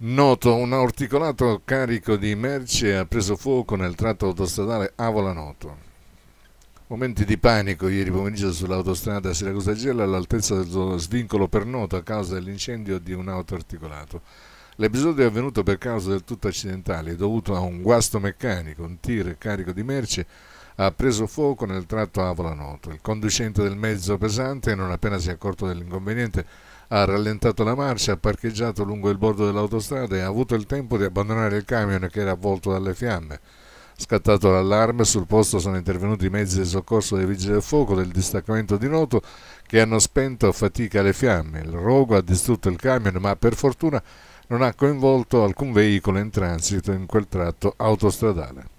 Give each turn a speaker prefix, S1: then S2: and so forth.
S1: Noto, un articolato carico di merce ha preso fuoco nel tratto autostradale Avola-Noto. Momenti di panico ieri pomeriggio sull'autostrada Siracusa-Gela all'altezza dello svincolo per Noto a causa dell'incendio di un auto articolato. L'episodio è avvenuto per causa del tutto accidentale, dovuto a un guasto meccanico, un tir carico di merce ha preso fuoco nel tratto Avola-Noto. Il conducente del mezzo pesante, non appena si è accorto dell'inconveniente, ha rallentato la marcia, ha parcheggiato lungo il bordo dell'autostrada e ha avuto il tempo di abbandonare il camion che era avvolto dalle fiamme. Scattato l'allarme, sul posto sono intervenuti i mezzi di soccorso dei vigili del fuoco del distaccamento di Noto che hanno spento a fatica le fiamme. Il rogo ha distrutto il camion, ma per fortuna non ha coinvolto alcun veicolo in transito in quel tratto autostradale.